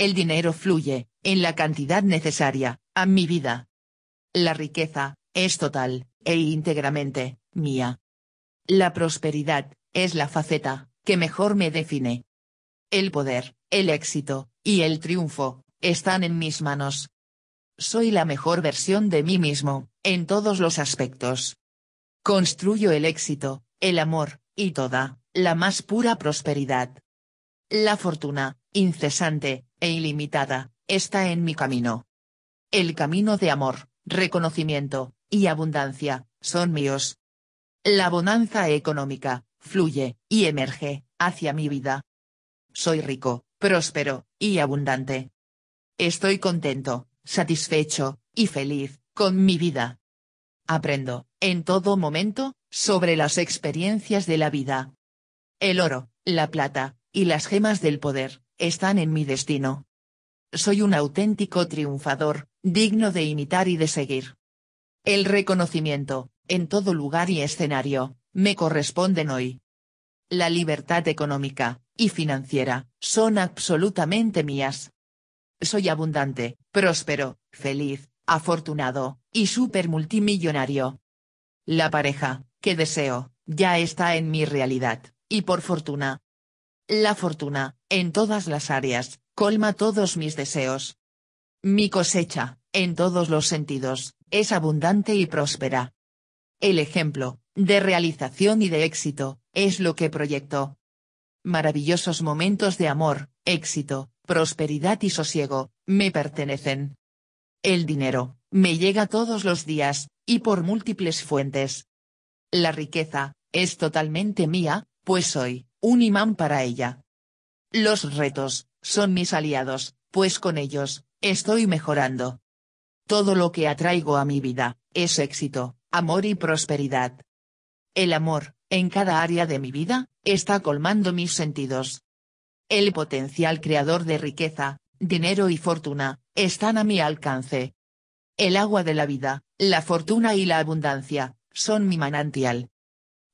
el dinero fluye, en la cantidad necesaria, a mi vida. La riqueza, es total, e íntegramente, mía. La prosperidad, es la faceta, que mejor me define. El poder, el éxito, y el triunfo, están en mis manos. Soy la mejor versión de mí mismo, en todos los aspectos. Construyo el éxito, el amor, y toda, la más pura prosperidad. La fortuna, incesante, e ilimitada, está en mi camino. El camino de amor, reconocimiento, y abundancia, son míos. La bonanza económica, fluye, y emerge, hacia mi vida. Soy rico, próspero, y abundante. Estoy contento, satisfecho, y feliz, con mi vida. Aprendo, en todo momento, sobre las experiencias de la vida. El oro, la plata, y las gemas del poder, están en mi destino. Soy un auténtico triunfador, digno de imitar y de seguir. El reconocimiento, en todo lugar y escenario, me corresponden hoy. La libertad económica y financiera son absolutamente mías. Soy abundante, próspero, feliz, afortunado y súper multimillonario. La pareja que deseo ya está en mi realidad, y por fortuna. La fortuna en todas las áreas, colma todos mis deseos. Mi cosecha, en todos los sentidos, es abundante y próspera. El ejemplo, de realización y de éxito, es lo que proyecto. Maravillosos momentos de amor, éxito, prosperidad y sosiego, me pertenecen. El dinero, me llega todos los días, y por múltiples fuentes. La riqueza, es totalmente mía, pues soy, un imán para ella. Los retos, son mis aliados, pues con ellos, estoy mejorando. Todo lo que atraigo a mi vida, es éxito, amor y prosperidad. El amor, en cada área de mi vida, está colmando mis sentidos. El potencial creador de riqueza, dinero y fortuna, están a mi alcance. El agua de la vida, la fortuna y la abundancia, son mi manantial.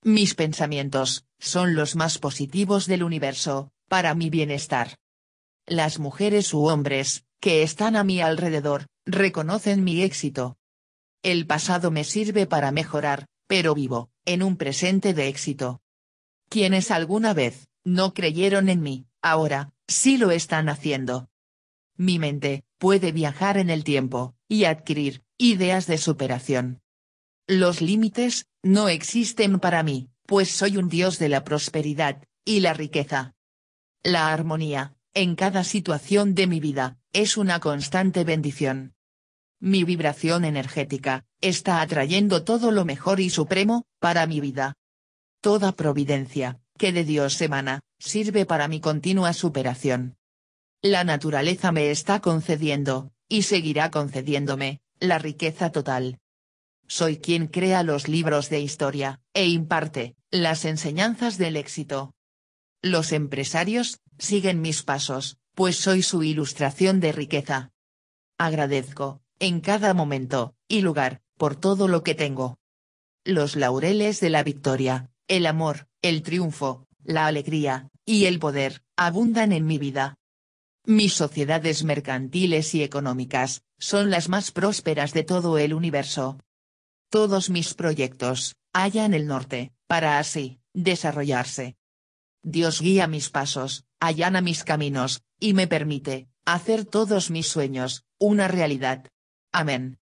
Mis pensamientos, son los más positivos del universo, para mi bienestar. Las mujeres u hombres, que están a mi alrededor, reconocen mi éxito. El pasado me sirve para mejorar, pero vivo, en un presente de éxito. Quienes alguna vez, no creyeron en mí, ahora, sí lo están haciendo. Mi mente, puede viajar en el tiempo, y adquirir, ideas de superación. Los límites, no existen para mí, pues soy un dios de la prosperidad, y la riqueza. La armonía, en cada situación de mi vida, es una constante bendición. Mi vibración energética, está atrayendo todo lo mejor y supremo, para mi vida. Toda providencia, que de Dios emana, sirve para mi continua superación. La naturaleza me está concediendo, y seguirá concediéndome, la riqueza total. Soy quien crea los libros de historia, e imparte, las enseñanzas del éxito. Los empresarios, siguen mis pasos, pues soy su ilustración de riqueza. Agradezco, en cada momento, y lugar, por todo lo que tengo. Los laureles de la victoria, el amor, el triunfo, la alegría, y el poder, abundan en mi vida. Mis sociedades mercantiles y económicas, son las más prósperas de todo el universo. Todos mis proyectos, en el norte, para así, desarrollarse. Dios guía mis pasos, allana mis caminos, y me permite, hacer todos mis sueños, una realidad. Amén.